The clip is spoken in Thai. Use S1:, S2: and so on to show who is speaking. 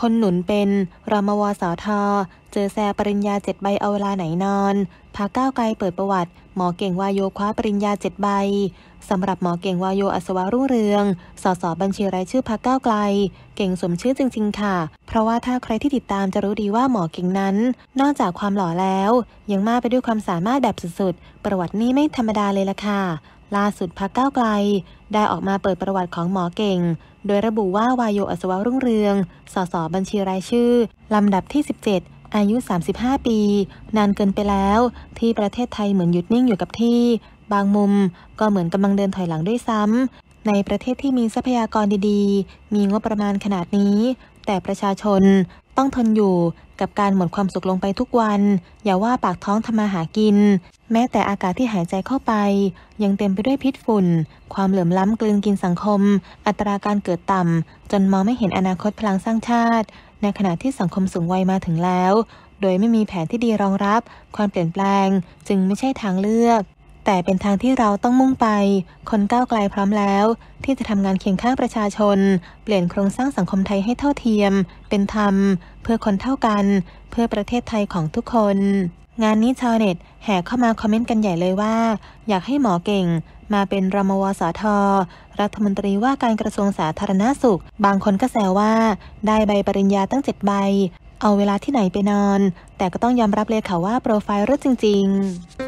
S1: คนหนุนเป็นรามวาสาธาเจอแซปริญญาเจ็ดใบเอาเวลาไหนนอนพักก้าวไกลเปิดประวัติ หมอเก่งวายโยคว้าปริญญาเจ็ดใบสำหรับหมอเก่งวายโยอัศวรุ่งเรือง สสบัญชีรายชื่อพักก้าวไกล เก่งสมชื่อจริง ๆ ค่ะ เพราะว่าถ้าใครที่ติดตามจะรู้ดีว่าหมอเก่งนั้น นอกจากความหล่อแล้ว ยังมาไปด้วยความสามารถแบบสุดๆประวัตินี้ไม่ธรรมดาเลยล่ะค่ะล่าสุดพักก้าวไกล ได้ออกมาเปิดประวัติของหมอเก่ง โดยระบุว่าวายโยอัศวรุ่งเรือง สสบัญชีรายชื่อลำดับที่ 17อายุ 35 ปี นานเกินไปแล้ว ที่ประเทศไทยเหมือนหยุดนิ่งอยู่กับที่ บางมุมก็เหมือนกำลังเดินถอยหลังด้วยซ้ำ ในประเทศที่มีทรัพยากรดีๆ มีงบประมาณขนาดนี้ แต่ประชาชนต้องทนอยู่กับการหมดความสุขลงไปทุกวัน อย่าว่าปากท้องทำมาหากิน แม้แต่อากาศที่หายใจเข้าไป ยังเต็มไปด้วยพิษฝุ่น ความเหลื่อมล้ำกลืนกินสังคม อัตราการเกิดต่ำจนมองไม่เห็นอนาคตพลังสร้างชาติ ในขณะที่สังคมสูงวัยมาถึงแล้ว โดยไม่มีแผนที่ดีรองรับ ความเปลี่ยนแปลง จึงไม่ใช่ทางเลือกแต่เป็นทางที่เราต้องมุ่งไป คนก้าวไกลพร้อมแล้ว ที่จะทำงานเคียงข้างประชาชน เปลี่ยนโครงสร้างสังคมไทยให้เท่าเทียม เป็นธรรม เพื่อคนเท่ากัน เพื่อประเทศไทยของทุกคน งานนี้ชาวเน็ตแห่เข้ามาคอมเมนต์กันใหญ่เลยว่า อยากให้หมอเก่ง มาเป็นรมวสทรัฐมนตรีว่าการกระทรวงสาธารณาสุข บางคนก็แซวว่าได้ใบปริญญาตั้งเจ็ดใบ เอาเวลาที่ไหนไปนอน แต่ก็ต้องยอมรับเลยค่ะว่าโปรไฟล์รถจริง ๆ